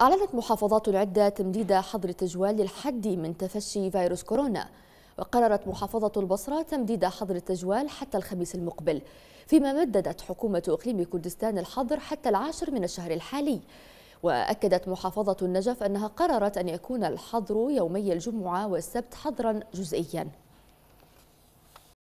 أعلنت محافظات عدة تمديد حظر التجوال للحد من تفشي فيروس كورونا وقررت محافظة البصرة تمديد حظر التجوال حتى الخميس المقبل فيما مددت حكومة إقليم كردستان الحظر حتى العاشر من الشهر الحالي وأكدت محافظة النجف أنها قررت أن يكون الحظر يومي الجمعة والسبت حظرا جزئيا